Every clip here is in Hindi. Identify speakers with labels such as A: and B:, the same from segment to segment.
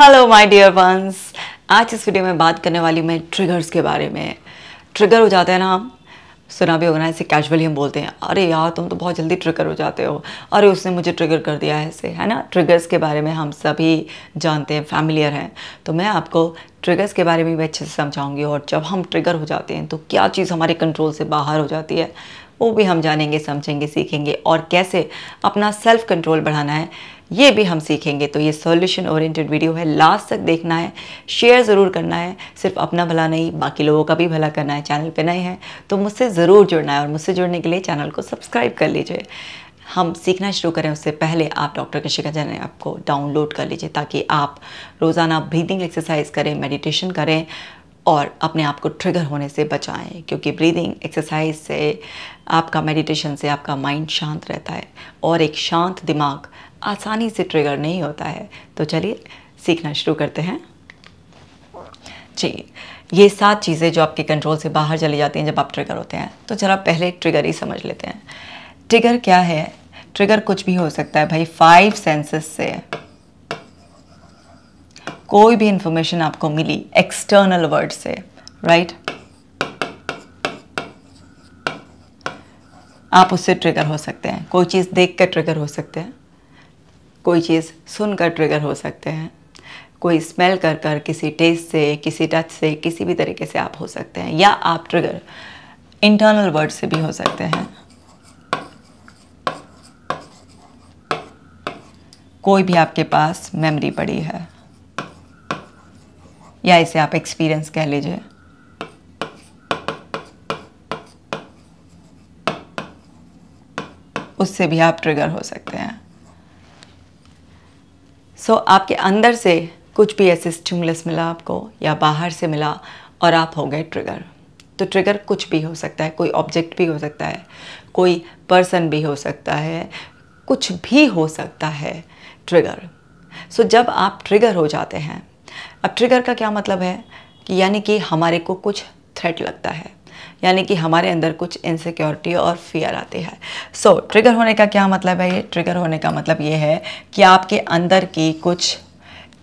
A: हेलो माय डियर वंस आज इस वीडियो में बात करने वाली मैं ट्रिगर्स के बारे में ट्रिगर हो जाते हैं ना हम सुना भी होगा ना ऐसे कैजुअली हम बोलते हैं अरे यार तुम तो बहुत जल्दी ट्रिगर हो जाते हो अरे उसने मुझे ट्रिगर कर दिया है ऐसे है ना ट्रिगर्स के बारे में हम सभी जानते हैं फैमिलियर हैं तो मैं आपको ट्रिगर्स के बारे में भी अच्छे से समझाऊंगी और जब हम ट्रिगर हो जाते हैं तो क्या चीज़ हमारे कंट्रोल से बाहर हो जाती है वो भी हम जानेंगे समझेंगे सीखेंगे और कैसे अपना सेल्फ कंट्रोल बढ़ाना है ये भी हम सीखेंगे तो ये सॉल्यूशन ओरिएंटेड वीडियो है लास्ट तक देखना है शेयर ज़रूर करना है सिर्फ अपना भला नहीं बाकी लोगों का भी भला करना है चैनल पे नए हैं तो मुझसे ज़रूर जुड़ना है और मुझसे जुड़ने के लिए चैनल को सब्सक्राइब कर लीजिए हम सीखना शुरू करें उससे पहले आप डॉक्टर कृषिका जैन ऐप को डाउनलोड कर लीजिए ताकि आप रोज़ाना ब्रीदिंग एक्सरसाइज करें मेडिटेशन करें और अपने आप को ट्रिगर होने से बचाएं क्योंकि ब्रीदिंग एक्सरसाइज से आपका मेडिटेशन से आपका माइंड शांत रहता है और एक शांत दिमाग आसानी से ट्रिगर नहीं होता है तो चलिए सीखना शुरू करते हैं जी ये सात चीज़ें जो आपके कंट्रोल से बाहर चली जाती हैं जब आप ट्रिगर होते हैं तो ज़रा पहले ट्रिगर ही समझ लेते हैं ट्रिगर क्या है ट्रिगर कुछ भी हो सकता है भाई फाइव सेंसेस से कोई भी इंफॉर्मेशन आपको मिली एक्सटर्नल वर्ड से राइट आप उससे ट्रिगर हो सकते हैं कोई चीज़ देख कर ट्रिगर हो सकते हैं कोई चीज़ सुनकर ट्रिगर हो सकते हैं कोई स्मेल कर कर किसी टेस्ट से किसी टच से किसी भी तरीके से आप हो सकते हैं या आप ट्रिगर इंटरनल वर्ड से भी हो सकते हैं कोई भी आपके पास मेमोरी पड़ी है या इसे आप एक्सपीरियंस कह लीजिए उससे भी आप ट्रिगर हो सकते हैं सो so, आपके अंदर से कुछ भी ऐसे स्टिमुलस मिला आपको या बाहर से मिला और आप हो गए ट्रिगर तो ट्रिगर कुछ भी हो सकता है कोई ऑब्जेक्ट भी हो सकता है कोई पर्सन भी हो सकता है कुछ भी हो सकता है ट्रिगर सो so, जब आप ट्रिगर हो जाते हैं अब ट्रिगर का क्या मतलब है कि यानी कि हमारे को कुछ थ्रेट लगता है यानी कि हमारे अंदर कुछ इनसिक्योरिटी और फियर आती है सो so, ट्रिगर होने का क्या मतलब है ये ट्रिगर होने का मतलब ये है कि आपके अंदर की कुछ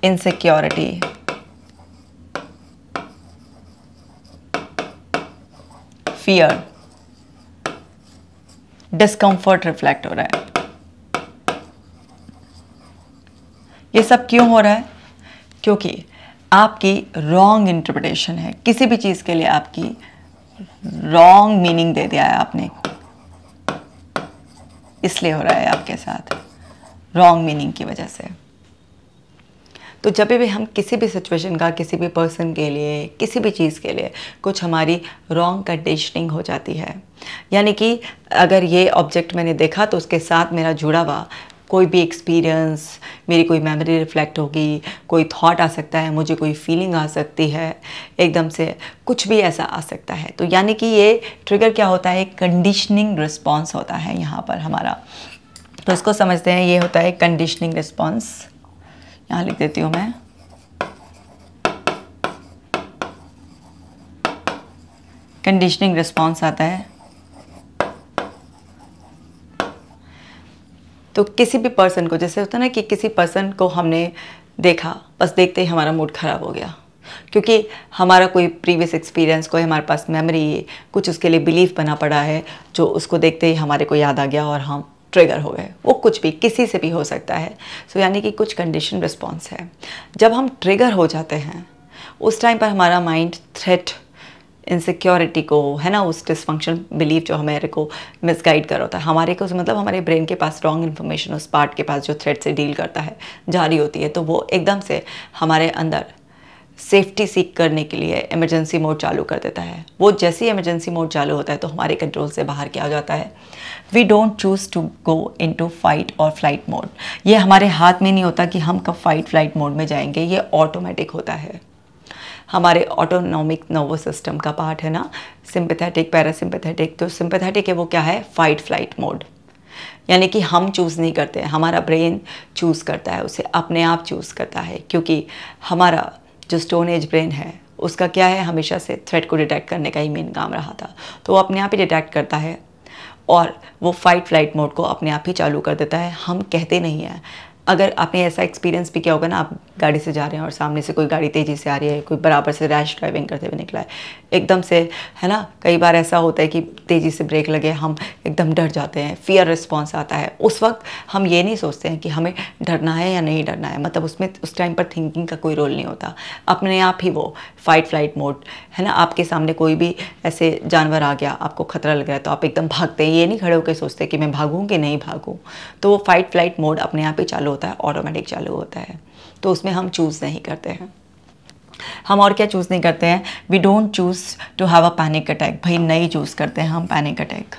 A: इनसिक्योरिटी फियर डिस्कम्फर्ट रिफ्लेक्ट हो रहा है ये सब क्यों हो रहा है क्योंकि आपकी रॉन्ग इंटरप्रिटेशन है किसी भी चीज़ के लिए आपकी रॉन्ग मीनिंग दे दिया है आपने इसलिए हो रहा है आपके साथ रॉन्ग मीनिंग की वजह से तो जब भी हम किसी भी सिचुएशन का किसी भी पर्सन के लिए किसी भी चीज़ के लिए कुछ हमारी रॉन्ग कंडीशनिंग हो जाती है यानी कि अगर ये ऑब्जेक्ट मैंने देखा तो उसके साथ मेरा जुड़ा हुआ कोई भी एक्सपीरियंस मेरी कोई मेमोरी रिफ्लेक्ट होगी कोई थॉट आ सकता है मुझे कोई फीलिंग आ सकती है एकदम से कुछ भी ऐसा आ सकता है तो यानी कि ये ट्रिगर क्या होता है कंडीशनिंग रिस्पॉन्स होता है यहाँ पर हमारा तो इसको समझते हैं ये होता है कंडीशनिंग रिस्पॉन्स यहाँ लिख देती हूँ मैं कंडीशनिंग रिस्पॉन्स आता है तो किसी भी पर्सन को जैसे होता है ना कि किसी पर्सन को हमने देखा बस देखते ही हमारा मूड ख़राब हो गया क्योंकि हमारा कोई प्रीवियस एक्सपीरियंस कोई हमारे पास मेमोरी कुछ उसके लिए बिलीफ बना पड़ा है जो उसको देखते ही हमारे को याद आ गया और हम ट्रिगर हो गए वो कुछ भी किसी से भी हो सकता है सो so, यानी कि कुछ कंडीशन रिस्पॉन्स है जब हम ट्रिगर हो जाते हैं उस टाइम पर हमारा माइंड थ्रेट इनसिक्योरिटी को है ना उस डिसफंक्शन बिलीव जो हमारे को मिसगाइड कर होता है हमारे को मतलब हमारे ब्रेन के पास रॉन्ग इन्फॉर्मेशन उस पार्ट के पास जो थ्रेड से डील करता है जारी होती है तो वो एकदम से हमारे अंदर सेफ्टी सीख करने के लिए इमरजेंसी मोड चालू कर देता है वो जैसे ही इमरजेंसी मोड चालू होता है तो हमारे कंट्रोल से बाहर क्या हो जाता है we don't choose to go into fight और फ्लाइट मोड ये हमारे हाथ में नहीं होता कि हम कब फाइट फ्लाइट मोड में जाएंगे ये ऑटोमेटिक होता है हमारे ऑटोनॉमिक नर्वस सिस्टम का पार्ट है ना सिंपथेटिक पैरासिम्पथेटिक तो सिंपथेटिक है वो क्या है फाइट फ्लाइट मोड यानी कि हम चूज़ नहीं करते हमारा ब्रेन चूज़ करता है उसे अपने आप चूज़ करता है क्योंकि हमारा जो स्टोन एज ब्रेन है उसका क्या है हमेशा से थ्रेट को डिटेक्ट करने का ही मेन काम रहा था तो वो अपने आप ही डिटेक्ट करता है और वो फाइट फ्लाइट मोड को अपने आप ही चालू कर देता है हम कहते नहीं हैं अगर आपने ऐसा एक्सपीरियंस भी किया होगा ना आप गाड़ी से जा रहे हैं और सामने से कोई गाड़ी तेज़ी से आ रही है कोई बराबर से रैश ड्राइविंग करते हुए निकला है एकदम से है ना कई बार ऐसा होता है कि तेज़ी से ब्रेक लगे हम एकदम डर जाते हैं फियर रिस्पॉन्स आता है उस वक्त हम ये नहीं सोचते हैं कि हमें डरना है या नहीं डरना है मतलब उसमें उस टाइम पर थिंकिंग का कोई रोल नहीं होता अपने आप ही वो फाइट फ्लाइट मोड है ना आपके सामने कोई भी ऐसे जानवर आ गया आपको खतरा लग रहा है तो आप एकदम भागते हैं ये नहीं खड़े होकर सोचते कि मैं भागूँ कि नहीं भागूँ तो वो फाइट फ्लाइट मोड अपने आप ही चालू होता है ऑटोमेटिक चालू होता है तो उसमें हम चूज़ नहीं करते हैं हम और क्या चूज़ नहीं करते हैं we don't choose to have a panic attack भाई नहीं चूज़ करते हैं हम पैनिक अटैक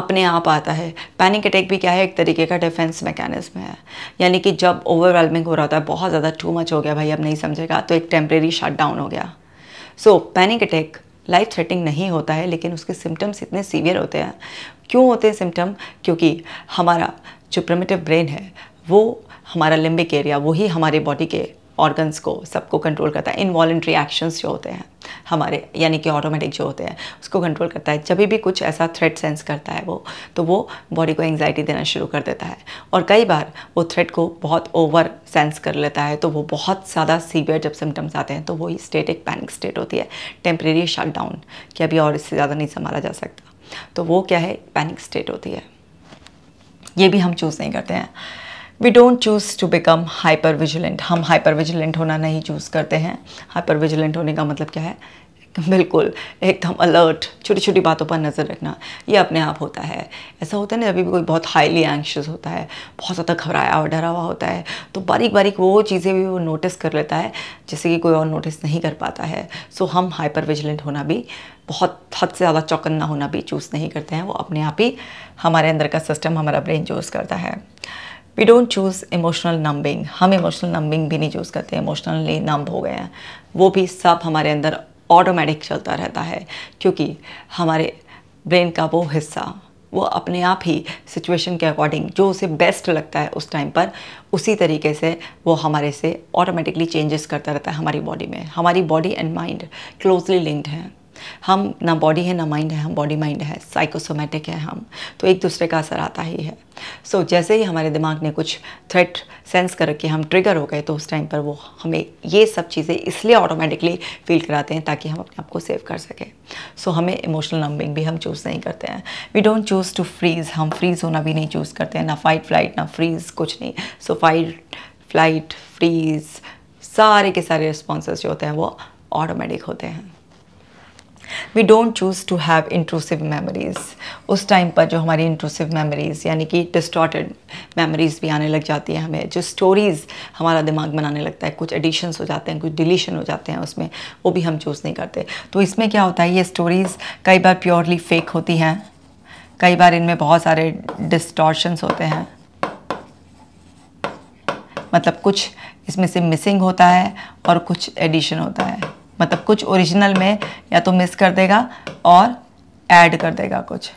A: अपने आप आता है पैनिक अटैक भी क्या है एक तरीके का डिफेंस मैकेनिज्म है यानी कि जब ओवरवेलमिंग हो रहा होता है बहुत ज़्यादा टू मच हो गया भाई अब नहीं समझेगा तो एक टेम्प्रेरी शट डाउन हो गया so panic attack life threatening नहीं होता है लेकिन उसके सिम्टम्स इतने सीवियर होते हैं क्यों होते हैं सिम्टम क्योंकि हमारा जो प्रमेटिव ब्रेन है वो हमारा लिम्बिक एरिया वही हमारे बॉडी के ऑर्गन्स को सबको कंट्रोल करता है इनवॉलेंट्री एक्शंस जो होते हैं हमारे यानी कि ऑटोमेटिक जो होते हैं उसको कंट्रोल करता है जब भी कुछ ऐसा थ्रेट सेंस करता है वो तो वो बॉडी को एंगजाइटी देना शुरू कर देता है और कई बार वो थ्रेट को बहुत ओवर सेंस कर लेता है तो वो बहुत ज़्यादा सीवियर जब सिम्टम्स आते हैं तो वही स्टेट एक पैनिक स्टेट होती है टेम्परेरी शट डाउन कि अभी और इससे ज़्यादा नहीं संभाला जा सकता तो वो क्या है पैनिक स्टेट होती है ये भी हम चूज़ नहीं करते हैं we don't choose to become hypervigilant हम हाइपर विजिलेंट होना नहीं चूज़ करते हैं हाइपर विजिलेंट होने का मतलब क्या है बिल्कुल एकदम अलर्ट छोटी छोटी बातों पर नज़र रखना ये अपने आप होता है ऐसा होता है ना अभी भी कोई बहुत हाईली एंक्शस होता है बहुत ज़्यादा घबराया और डरा हुआ होता है तो बारीक बारीक वो चीज़ें भी वो नोटिस कर लेता है जैसे कि कोई और नोटिस नहीं कर पाता है सो हम हाइपर विजिलेंट होना भी बहुत हद से ज़्यादा चौकन्ना होना भी चूज़ नहीं करते हैं वो अपने आप ही हमारे अंदर का सिस्टम हमारा ब्रेन चूज़ करता है we don't choose emotional numbing हम इमोशनल नंबिंग भी नहीं चूज़ करते इमोशनली नंब हो गए हैं वो भी सब हमारे अंदर ऑटोमेटिक चलता रहता है क्योंकि हमारे ब्रेन का वो हिस्सा वो अपने आप ही सिचुएशन के अकॉर्डिंग जो उसे बेस्ट लगता है उस टाइम पर उसी तरीके से वो हमारे से ऑटोमेटिकली चेंजेस करता रहता है हमारी बॉडी में हमारी body and mind closely linked हैं हम ना बॉडी है ना माइंड है हम बॉडी माइंड है साइकोसोमेटिक है हम तो एक दूसरे का असर आता ही है सो so, जैसे ही हमारे दिमाग ने कुछ थ्रेट सेंस करके हम ट्रिगर हो गए तो उस टाइम पर वो हमें ये सब चीज़ें इसलिए ऑटोमेटिकली फील कराते हैं ताकि हम अपने आप को सेव कर सकें सो so, हमें इमोशनल नंबिंग भी हम चूज़ नहीं करते हैं we don't choose to freeze हम फ्रीज़ होना भी नहीं चूज़ करते हैं ना फाइट फ्लाइट ना फ्रीज़ कुछ नहीं सो फाइट फ्लाइट फ्रीज़ सारे के सारे रिस्पॉन्स जो होते हैं वो ऑटोमेटिक होते हैं we don't choose to have intrusive memories उस टाइम पर जो हमारी इंट्रूसिव मेमोरीज़ यानी कि डिस्टॉर्टेड मेमोरीज़ भी आने लग जाती है हमें जो स्टोरीज़ हमारा दिमाग बनाने लगता है कुछ एडिशंस हो जाते हैं कुछ डिलीशन हो जाते हैं उसमें वो भी हम चूज़ नहीं करते तो इसमें क्या होता है ये स्टोरीज़ कई बार प्योरली फेक होती हैं कई बार इनमें बहुत सारे डिस्टॉर्शंस होते हैं मतलब कुछ इसमें से मिसिंग होता है और कुछ एडिशन होता है मतलब कुछ ओरिजिनल में या तो मिस कर देगा और ऐड कर देगा कुछ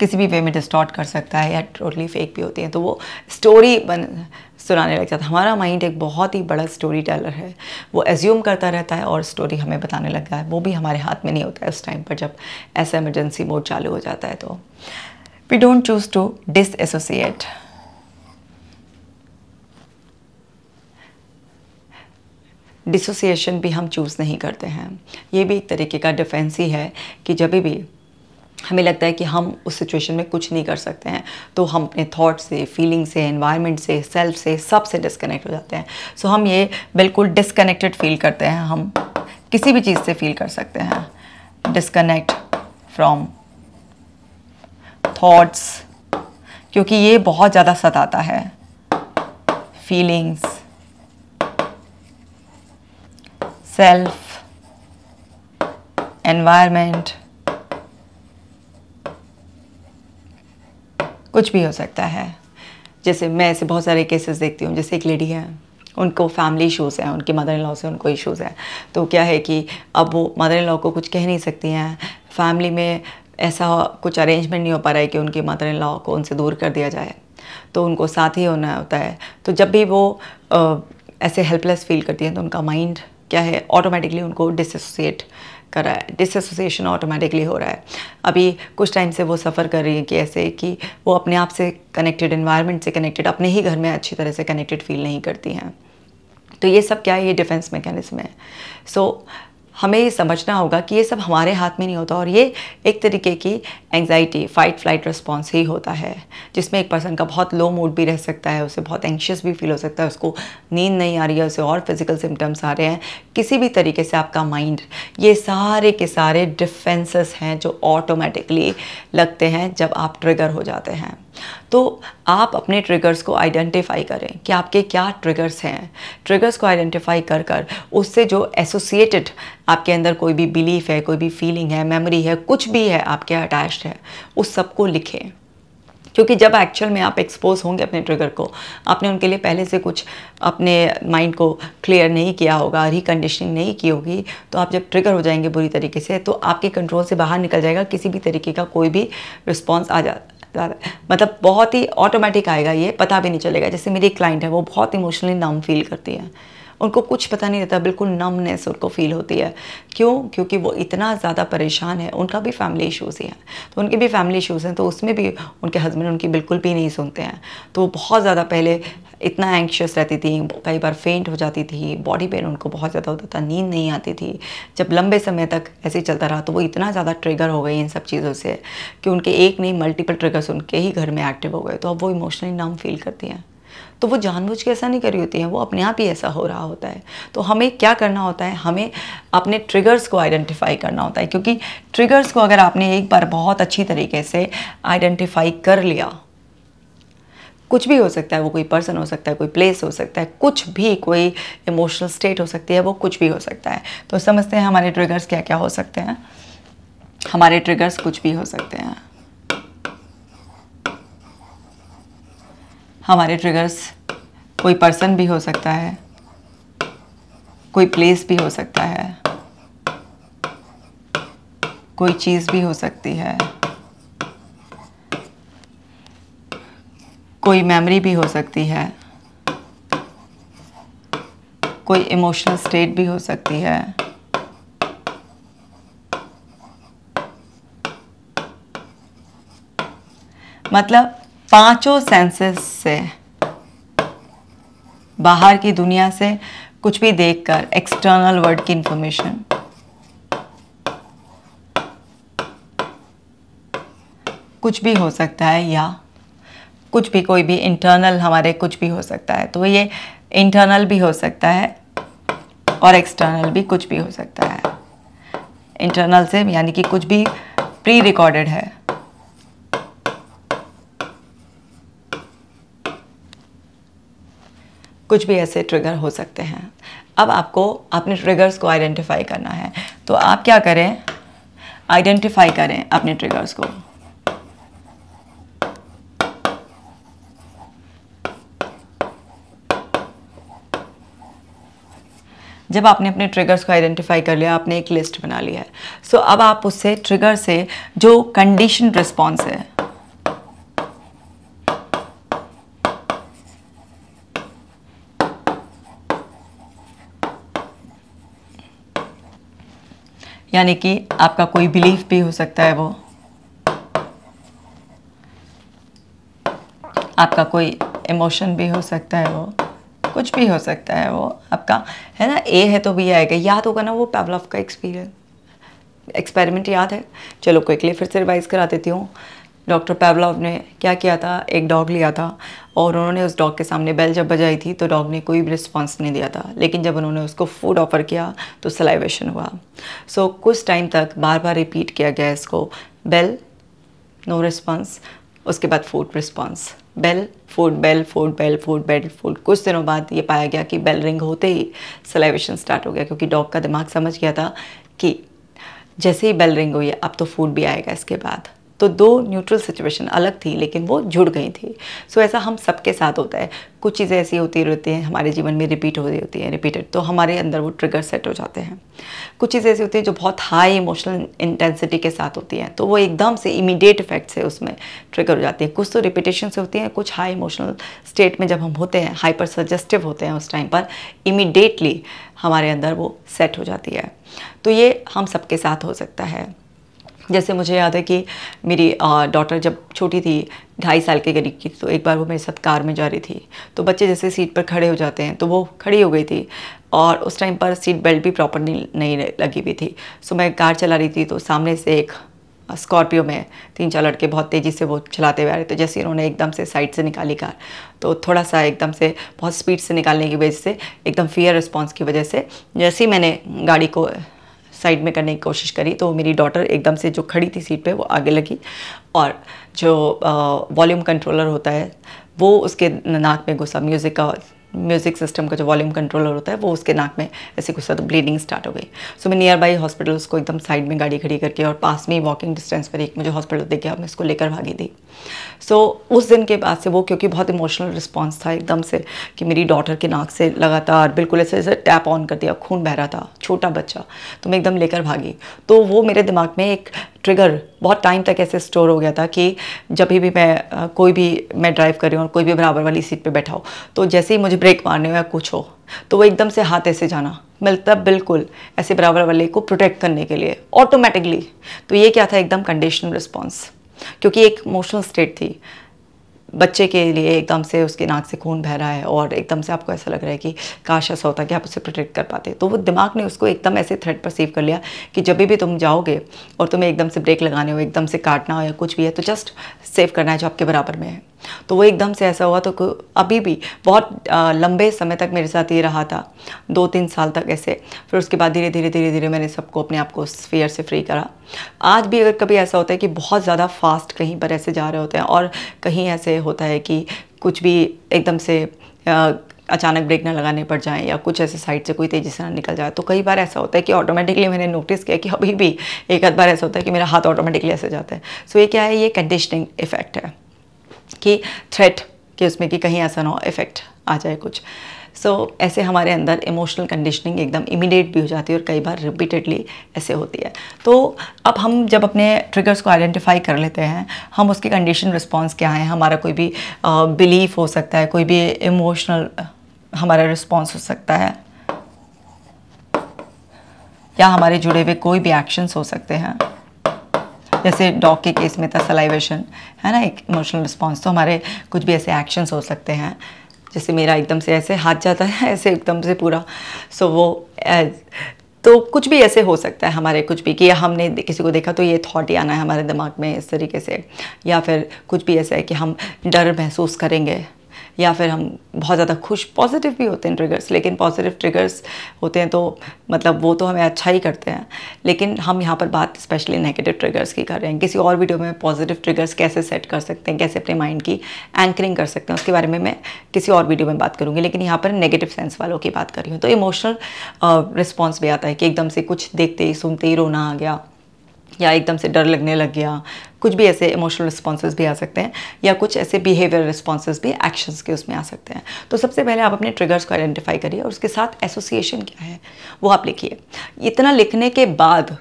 A: किसी भी वे में डिस्टॉर्ट कर सकता है या टोटली फेक भी होती है तो वो स्टोरी बन सुनाने लग जाता है हमारा माइंड एक बहुत ही बड़ा स्टोरी टेलर है वो एज्यूम करता रहता है और स्टोरी हमें बताने लगता है वो भी हमारे हाथ में नहीं होता है उस टाइम पर जब ऐसा इमरजेंसी मोड चालू हो जाता है तो we don't choose to dissociate dissociation भी हम चूज़ नहीं करते हैं ये भी एक तरीके का डिफेंस ही है कि जब भी हमें लगता है कि हम उस सिचुएशन में कुछ नहीं कर सकते हैं तो हम अपने थॉट से फीलिंग से इन्वायरमेंट से सेल्फ से सब से डिसकनेक्ट हो जाते हैं सो हम ये बिल्कुल डिसकनेक्टेड फील करते हैं हम किसी भी चीज़ से फील कर सकते हैं डिसकनेक्ट फ्रॉम थॉट्स क्योंकि ये बहुत ज़्यादा सताता है फीलिंग्स self, environment, कुछ भी हो सकता है जैसे मैं ऐसे बहुत सारे केसेस देखती हूँ जैसे एक लेडी है उनको फैमिली इशूज़ हैं उनके मदर इन लॉ से उनको इशूज़ हैं तो क्या है कि अब वो मदर इन लॉ को कुछ कह नहीं सकती हैं फैमिली में ऐसा कुछ अरेंजमेंट नहीं हो पा रहा है कि उनकी मदर इन लॉ को उनसे दूर कर दिया जाए तो उनको साथ ही होना होता है तो जब भी वो आ, ऐसे हेल्पलेस फील करती हैं तो उनका माइंड क्या है ऑटोमेटिकली उनको डिसोसिएट कर रहा है डिसोसिएशन ऑटोमेटिकली हो रहा है अभी कुछ टाइम से वो सफ़र कर रही है कि ऐसे कि वो अपने आप से कनेक्टेड इन्वायरमेंट से कनेक्टेड अपने ही घर में अच्छी तरह से कनेक्टेड फील नहीं करती हैं तो ये सब क्या है ये डिफेंस मैकेनिज्म है सो so, हमें ये समझना होगा कि ये सब हमारे हाथ में नहीं होता और ये एक तरीके की एंगजाइटी फाइट फ्लाइट रिस्पॉन्स ही होता है जिसमें एक पर्सन का बहुत लो मूड भी रह सकता है उसे बहुत एंशियस भी फील हो सकता है उसको नींद नहीं आ रही है उसे और फिजिकल सिम्टम्स आ रहे हैं किसी भी तरीके से आपका माइंड ये सारे के सारे डिफेंसेस हैं जो ऑटोमेटिकली लगते हैं जब आप ट्रिगर हो जाते हैं तो आप अपने ट्रिगर्स को आइडेंटिफाई करें कि आपके क्या ट्रिगर्स हैं ट्रिगर्स को आइडेंटिफाई कर कर उससे जो एसोसिएटेड आपके अंदर कोई भी बिलीफ है कोई भी फीलिंग है मेमोरी है कुछ भी है आपके अटैच्ड है उस सबको लिखें क्योंकि जब एक्चुअल में आप एक्सपोज होंगे अपने ट्रिगर को आपने उनके लिए पहले से कुछ अपने माइंड को क्लियर नहीं किया होगा रिकंडीशनिंग नहीं की होगी तो आप जब ट्रिगर हो जाएंगे बुरी तरीके से तो आपके कंट्रोल से बाहर निकल जाएगा किसी भी तरीके का कोई भी रिस्पॉन्स आ जा मतलब बहुत ही ऑटोमेटिक आएगा ये पता भी नहीं चलेगा जैसे मेरी क्लाइंट है वो बहुत इमोशनली नम फील करती है उनको कुछ पता नहीं रहता बिल्कुल नमनेस उनको फील होती है क्यों क्योंकि वो इतना ज़्यादा परेशान है उनका भी फैमिली इशूज़ ही हैं तो उनके भी फैमिली इशूज़ हैं तो उसमें भी उनके हस्बैंड उनकी बिल्कुल भी नहीं सुनते हैं तो वो बहुत ज़्यादा पहले इतना एंक्शियस रहती थी कई बार फेंट हो जाती थी बॉडी पेन उनको बहुत ज़्यादा होता था नींद नहीं आती थी जब लंबे समय तक ऐसे ही चलता रहा तो वो इतना ज़्यादा ट्रिगर हो गई इन सब चीज़ों से कि उनके एक नहीं मल्टीपल ट्रिगर्स उनके ही घर में एक्टिव हो गए तो अब वो इमोशनली नम फील करती हैं तो वो जानबूझ के ऐसा नहीं करी होती है वो अपने आप ही ऐसा हो रहा होता है तो हमें क्या करना होता है हमें अपने ट्रिगर्स को आइडेंटिफाई करना होता है क्योंकि ट्रिगर्स को अगर आपने एक बार बहुत अच्छी तरीके से आइडेंटिफाई कर लिया कुछ भी हो सकता है वो कोई पर्सन हो सकता है कोई प्लेस हो सकता है कुछ भी कोई इमोशनल स्टेट हो सकती है वो कुछ भी हो सकता है तो समझते हैं हमारे ट्रिगर्स क्या क्या हो सकते हैं हमारे ट्रिगर्स कुछ भी हो सकते हैं हमारे ट्रिगर्स कोई पर्सन भी हो सकता है कोई प्लेस भी हो सकता है कोई चीज़ भी हो सकती है कोई मेमोरी भी हो सकती है कोई इमोशनल स्टेट भी हो सकती है मतलब पांचों सेंसेस से बाहर की दुनिया से कुछ भी देखकर एक्सटर्नल वर्ल्ड की इंफॉर्मेशन कुछ भी हो सकता है या कुछ भी कोई भी इंटरनल हमारे कुछ भी हो सकता है तो ये इंटरनल भी हो सकता है और एक्सटर्नल भी कुछ भी हो सकता है इंटरनल से यानी कि कुछ भी प्री रिकॉर्डेड है कुछ भी ऐसे ट्रिगर हो सकते हैं अब आपको अपने ट्रिगर्स को आइडेंटिफाई करना है तो आप क्या करें आइडेंटिफाई करें अपने ट्रिगर्स को जब आपने अपने ट्रिगर्स को आइडेंटिफाई कर लिया आपने एक लिस्ट बना ली है सो so, अब आप उससे ट्रिगर से जो कंडीशन रिस्पॉन्स है यानी कि आपका कोई बिलीफ भी हो सकता है वो आपका कोई इमोशन भी हो सकता है वो कुछ भी हो सकता है वो आपका है ना ए है तो भी आएगा याद होगा ना वो पेवलॉफ का एक्सपीरियंस एक्सपेरिमेंट याद है चलो क्विकली फिर से रिवाइज करा देती हूँ डॉक्टर पैवलॉव ने क्या किया था एक डॉग लिया था और उन्होंने उस डॉग के सामने बेल जब बजाई थी तो डॉग ने कोई भी रिस्पॉन्स नहीं दिया था लेकिन जब उन्होंने उसको फूड ऑफर किया तो सलाइवेशन हुआ सो so, कुछ टाइम तक बार बार रिपीट किया गया इसको बेल नो रिस्पॉन्स उसके बाद food response bell food bell food bell food bell food कुछ दिनों बाद ये पाया गया कि बेल रिंग होते ही सलाइवेशन स्टार्ट हो गया क्योंकि डॉग का दिमाग समझ गया था कि जैसे ही बेल रिंग हुई अब तो फूड भी आएगा इसके बाद तो दो न्यूट्रल सिचुएशन अलग थी लेकिन वो जुड़ गई थी सो so, ऐसा हम सबके साथ होता है कुछ चीज़ें ऐसी होती रहती हैं हमारे जीवन में रिपीट हो रही होती हैं रिपीटेड तो हमारे अंदर वो ट्रिगर सेट हो जाते हैं कुछ चीज़ें ऐसी होती हैं जो बहुत हाई इमोशनल इंटेंसिटी के साथ होती हैं तो वो एकदम से इमीडिएट इफेक्ट से उसमें ट्रिगर हो जाती है कुछ तो रिपीटेशन से होती हैं कुछ हाई इमोशनल स्टेट में जब हम होते हैं हाइपर सजेस्टिव होते हैं उस टाइम पर इमीडिएटली हमारे अंदर वो सेट हो जाती है तो ये हम सबके साथ हो सकता है जैसे मुझे याद है कि मेरी डॉटर जब छोटी थी ढाई साल के करीब की तो एक बार वो मेरे साथ कार में जा रही थी तो बच्चे जैसे सीट पर खड़े हो जाते हैं तो वो खड़ी हो गई थी और उस टाइम पर सीट बेल्ट भी प्रॉपर नहीं नहीं लगी हुई थी सो मैं कार चला रही थी तो सामने से एक स्कॉर्पियो में तीन चार लड़के बहुत तेज़ी से वो चलाते हुए आ रहे थे जैसे इन्होंने एकदम से साइड से निकाली कार तो थोड़ा सा एकदम से बहुत स्पीड से निकालने की वजह से एकदम फियर रिस्पॉन्स की वजह से जैसे ही मैंने गाड़ी को साइड में करने की कोशिश करी तो मेरी डॉटर एकदम से जो खड़ी थी सीट पे वो आगे लगी और जो वॉल्यूम कंट्रोलर होता है वो उसके नाक में घुसा म्यूज़िक का म्यूज़िक सिस्टम का जो वॉल्यूम कंट्रोलर होता है वो उसके नाक में ऐसे घुसा तो ब्लीडिंग स्टार्ट हो गई सो so, मैं नियर बाई हॉस्पिटल उसको एकदम साइड में गाड़ी खड़ी करके और पास में ही वॉकिंग डिस्टेंस पर एक मुझे हॉस्पिटल देख गया मैं उसको लेकर भागी थी सो so, उस दिन के बाद से वो क्योंकि बहुत इमोशनल रिस्पॉन्स था एकदम से कि मेरी डॉटर के नाक से लगातार बिल्कुल ऐसे ऐसे टैप ऑन कर दिया खून बह रहा था छोटा बच्चा तो मैं एकदम लेकर भागी तो वो मेरे दिमाग में एक ट्रिगर बहुत टाइम तक ऐसे स्टोर हो गया था कि जब भी मैं कोई भी मैं ड्राइव कर रही हूँ और कोई भी बराबर वाली सीट पे बैठा हो तो जैसे ही मुझे ब्रेक मारने हो या कुछ हो तो वो एकदम से हाथ ऐसे जाना मिलता बिल्कुल ऐसे बराबर वाले को प्रोटेक्ट करने के लिए ऑटोमेटिकली तो ये क्या था एकदम कंडीशनल रिस्पॉन्स क्योंकि एक इमोशनल स्टेट थी बच्चे के लिए एकदम से उसके नाक से खून बह रहा है और एकदम से आपको ऐसा लग रहा है कि काश ऐसा होता कि आप उसे प्रोटेक्ट कर पाते तो वो दिमाग ने उसको एकदम ऐसे थ्रेट परसीव कर लिया कि जब भी तुम जाओगे और तुम्हें एकदम से ब्रेक लगाने हो एकदम से काटना हो या कुछ भी है तो जस्ट सेव करना है जो आपके बराबर में है तो वो एकदम से ऐसा हुआ तो अभी भी बहुत लंबे समय तक मेरे साथ ये रहा था दो तीन साल तक ऐसे फिर उसके बाद धीरे धीरे धीरे धीरे मैंने सबको अपने आप को उस फेयर से फ्री करा आज भी अगर कभी ऐसा होता है कि बहुत ज़्यादा फास्ट कहीं पर ऐसे जा रहे होते हैं और कहीं ऐसे होता है कि कुछ भी एकदम से आ, अचानक ब्रेक ना लगाने पड़ जाए या कुछ ऐसे साइड से कोई तेज़ी से ना निकल जाए तो कई बार ऐसा होता है कि ऑटोमेटिकली मैंने नोटिस किया कि अभी भी एक आध बार ऐसा होता है कि मेरा हाथ ऑटोमेटिकली ऐसे जाता है सो so, ये क्या है ये कंडीशनिंग इफेक्ट है कि थ्रेट कि उसमें कि कहीं ऐसा ना इफ़ेक्ट आ जाए कुछ सो so, ऐसे हमारे अंदर इमोशनल कंडीशनिंग एकदम इमीडिएट भी हो जाती है और कई बार रिपीटेडली ऐसे होती है तो अब हम जब अपने ट्रिगर्स को आइडेंटिफाई कर लेते हैं हम उसकी कंडीशन रिस्पॉन्स क्या है हमारा कोई भी बिलीफ हो सकता है कोई भी इमोशनल हमारा रिस्पॉन्स हो सकता है या हमारे जुड़े हुए कोई भी एक्शंस हो सकते हैं जैसे डॉग के केस में था सलाइवेशन है ना एक इमोशनल रिस्पॉन्स तो हमारे कुछ भी ऐसे एक्शंस हो सकते हैं जैसे मेरा एकदम से ऐसे हाथ जाता है ऐसे एकदम से पूरा सो so, वो तो कुछ भी ऐसे हो सकता है हमारे कुछ भी कि हमने किसी को देखा तो ये थॉट ही आना है हमारे दिमाग में इस तरीके से या फिर कुछ भी ऐसा है कि हम डर महसूस करेंगे या फिर हम बहुत ज़्यादा खुश पॉजिटिव भी होते हैं ट्रिगर्स लेकिन पॉजिटिव ट्रिगर्स होते हैं तो मतलब वो तो हमें अच्छा ही करते हैं लेकिन हम यहाँ पर बात स्पेशली नेगेटिव ट्रिगर्स की कर रहे हैं किसी और वीडियो में पॉजिटिव ट्रिगर्स कैसे सेट कर सकते हैं कैसे अपने माइंड की एंकरिंग कर सकते हैं उसके बारे में मैं किसी और वीडियो में बात करूँगी लेकिन यहाँ पर नेगेटिव सेंस वालों की बात कर रही हूँ तो इमोशनल रिस्पॉन्स भी आता है कि एकदम से कुछ देखते ही सुनते ही रोना आ गया या एकदम से डर लगने लग गया कुछ भी ऐसे इमोशनल रिस्पॉन्सेज भी आ सकते हैं या कुछ ऐसे बिहेवियर रिस्पॉन्सेज भी एक्शंस के उसमें आ सकते हैं तो सबसे पहले आप अपने ट्रिगर्स को आइडेंटिफाई करिए और उसके साथ एसोसिएशन क्या है वो आप लिखिए इतना लिखने के बाद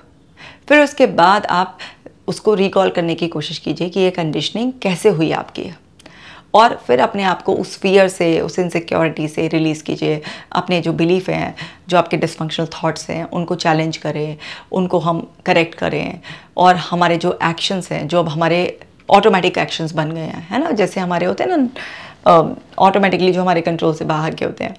A: फिर उसके बाद आप उसको रिकॉल करने की कोशिश कीजिए कि ये कंडीशनिंग कैसे हुई आपकी और फिर अपने आप को उस फियर से उस इनसिक्योरिटी से रिलीज़ कीजिए अपने जो बिलीफ हैं जो आपके डिसफंक्शनल थाट्स हैं उनको चैलेंज करें उनको हम करेक्ट करें और हमारे जो एक्शंस हैं जो अब हमारे ऑटोमेटिक एक्शंस बन गए हैं है ना जैसे हमारे होते हैं ना ऑटोमेटिकली जो हमारे कंट्रोल से बाहर के होते हैं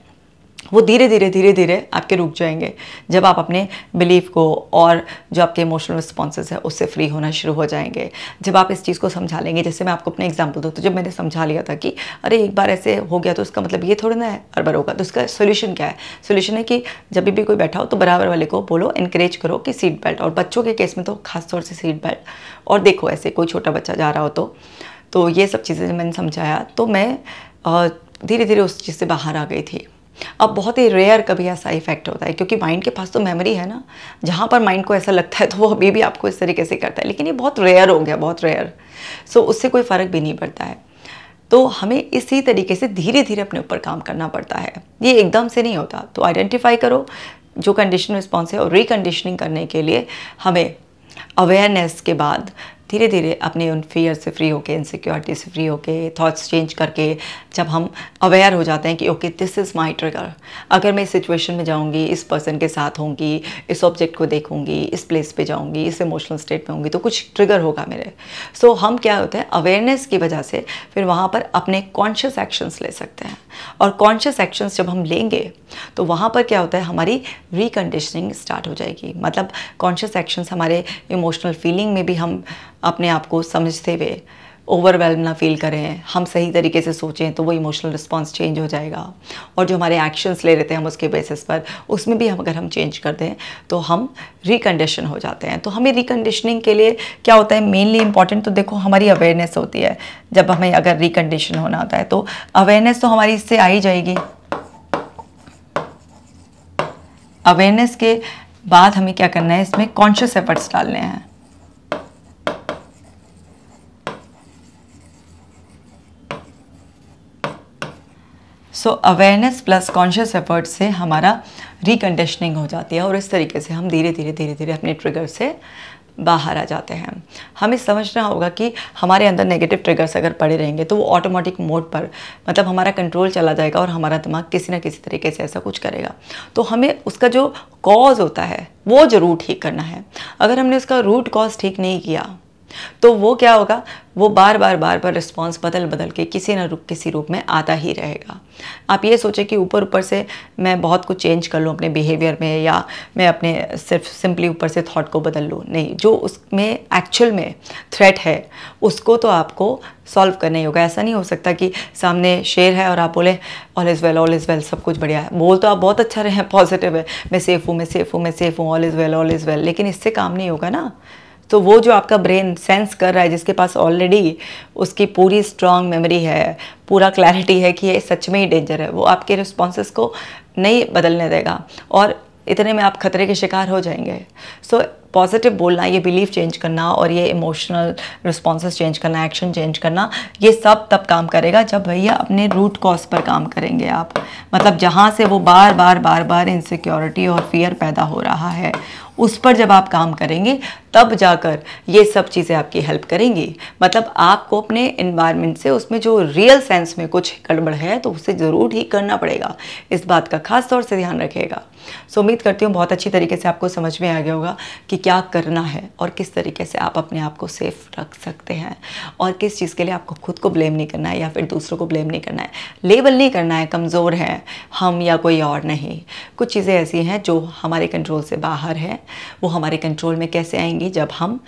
A: वो धीरे धीरे धीरे धीरे आपके रुक जाएंगे जब आप अपने बिलीफ को और जो आपके इमोशनल रिस्पॉन्सेज है उससे फ्री होना शुरू हो जाएंगे जब आप इस चीज़ को समझा लेंगे जैसे मैं आपको अपने एग्जाम्पल दूँ तो जब मैंने समझा लिया था कि अरे एक बार ऐसे हो गया तो उसका मतलब ये थोड़ा ना है अरबर होगा तो उसका सोल्यूशन क्या है सोल्यूशन है कि जब भी कोई बैठा हो तो बराबर वाले को बोलो इनक्रेज करो कि सीट बेल्ट और बच्चों के केस में तो खास तौर से सीट बेल्ट और देखो ऐसे कोई छोटा बच्चा जा रहा हो तो तो ये सब चीज़ें मैंने समझाया तो मैं धीरे धीरे उस चीज़ से बाहर आ गई थी अब बहुत ही रेयर कभी ऐसा इफेक्ट होता है क्योंकि माइंड के पास तो मेमोरी है ना जहाँ पर माइंड को ऐसा लगता है तो वो अभी भी आपको इस तरीके से करता है लेकिन ये बहुत रेयर हो गया बहुत रेयर सो so, उससे कोई फ़र्क भी नहीं पड़ता है तो हमें इसी तरीके से धीरे धीरे अपने ऊपर काम करना पड़ता है ये एकदम से नहीं होता तो आइडेंटिफाई करो जो कंडीशन रिस्पॉन्स है और रिकंडीशनिंग करने के लिए हमें अवेयरनेस के बाद धीरे धीरे अपने उन फियर से फ्री होके इनसिक्योरिटी से फ्री होके थॉट्स चेंज करके जब हम अवेयर हो जाते हैं कि okay this is my trigger अगर मैं इस सिचुएशन में जाऊँगी इस पर्सन के साथ होंगी इस ऑब्जेक्ट को देखूँगी इस प्लेस पे जाऊँगी इस इमोशनल स्टेट में होंगी तो कुछ ट्रिगर होगा मेरे सो so, हम क्या होते हैं अवेयरनेस की वजह से फिर वहाँ पर अपने कॉन्शियस एक्शंस ले सकते हैं और कॉन्शियस एक्शंस जब हम लेंगे तो वहाँ पर क्या होता है हमारी रिकंडीशनिंग स्टार्ट हो जाएगी मतलब कॉन्शियस एक्शंस हमारे इमोशनल फीलिंग में भी हम अपने आप को समझते हुए ओवरवेलम ना फील करें हम सही तरीके से सोचें तो वो इमोशनल रिस्पॉन्स चेंज हो जाएगा और जो हमारे एक्शंस ले लेते हैं हम उसके बेसिस पर उसमें भी हम अगर हम चेंज कर दें तो हम रिकंडीशन हो जाते हैं तो हमें रिकंडीशनिंग के लिए क्या होता है मेनली इंपॉर्टेंट तो देखो हमारी अवेयरनेस होती है जब हमें अगर रिकंडीशन होना होता है तो अवेयरनेस तो हमारी इससे आ ही जाएगी अवेयरनेस के बाद हमें क्या करना है इसमें कॉन्शियस एफर्ट्स डालने हैं so awareness plus conscious effort से हमारा रिकंडीशनिंग हो जाती है और इस तरीके से हम धीरे धीरे धीरे धीरे अपने ट्रिगर से बाहर आ जाते हैं हमें समझना होगा कि हमारे अंदर नेगेटिव ट्रिगर्स अगर पड़े रहेंगे तो वो ऑटोमेटिक मोड पर मतलब हमारा कंट्रोल चला जाएगा और हमारा दिमाग किसी ना किसी तरीके से ऐसा कुछ करेगा तो हमें उसका जो कॉज होता है वो ज़रूर ठीक करना है अगर हमने उसका रूट कॉज ठीक नहीं किया तो वो क्या होगा वो बार बार बार बार रिस्पॉन्स बदल बदल के किसी ना रूप किसी रूप में आता ही रहेगा आप ये सोचें कि ऊपर ऊपर से मैं बहुत कुछ चेंज कर लूँ अपने बिहेवियर में या मैं अपने सिर्फ सिंपली ऊपर से थॉट को बदल लूँ नहीं जो उसमें एक्चुअल में थ्रेट है उसको तो आपको सॉल्व करना ही होगा ऐसा नहीं हो सकता कि सामने शेर है और आप बोले all is well all is well सब कुछ बढ़िया है बोल तो आप बहुत अच्छा रहे पॉजिटिव है मैं सेफ़ हूँ मैं सेफ़ हूँ मैं सेफ़ हूँ all is well all is well लेकिन इससे काम नहीं होगा ना तो वो जो आपका ब्रेन सेंस कर रहा है जिसके पास ऑलरेडी उसकी पूरी स्ट्रॉन्ग मेमोरी है पूरा क्लैरिटी है कि ये सच में ही डेंजर है वो आपके रिस्पॉन्स को नहीं बदलने देगा और इतने में आप खतरे के शिकार हो जाएंगे सो so, पॉजिटिव बोलना ये बिलीफ चेंज करना और ये इमोशनल रिस्पॉन्स चेंज करना एक्शन चेंज करना ये सब तब काम करेगा जब भैया अपने रूट कॉज पर काम करेंगे आप मतलब जहाँ से वो बार बार बार बार इनसिक्योरिटी और फियर पैदा हो रहा है उस पर जब आप काम करेंगे तब जाकर ये सब चीज़ें आपकी हेल्प करेंगी मतलब आपको अपने इन्वायरमेंट से उसमें जो रियल सेंस में कुछ गड़बड़ है तो उसे ज़रूर ठीक करना पड़ेगा इस बात का खास तौर से ध्यान रखेगा सो उम्मीद करती हूँ बहुत अच्छी तरीके से आपको समझ में आ गया होगा कि क्या करना है और किस तरीके से आप अपने आप को सेफ रख सकते हैं और किस चीज़ के लिए आपको खुद को ब्लेम नहीं करना है या फिर दूसरों को ब्लेम नहीं करना है लेबल नहीं करना है कमज़ोर है हम या कोई और नहीं कुछ चीज़ें ऐसी हैं जो हमारे कंट्रोल से बाहर है वो हमारे कंट्रोल में कैसे आएंगी जब हम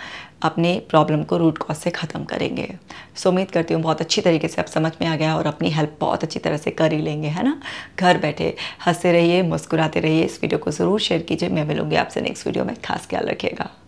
A: अपने प्रॉब्लम को रूट कॉज से ख़त्म करेंगे सो उम्मीद करती हूँ बहुत अच्छी तरीके से आप समझ में आ गया और अपनी हेल्प बहुत अच्छी तरह से कर ही लेंगे है ना घर बैठे हंसते रहिए मुस्कुराते रहिए इस वीडियो को ज़रूर शेयर कीजिए मैं मिलूँगी आपसे नेक्स्ट वीडियो में खास ख्याल रखिएगा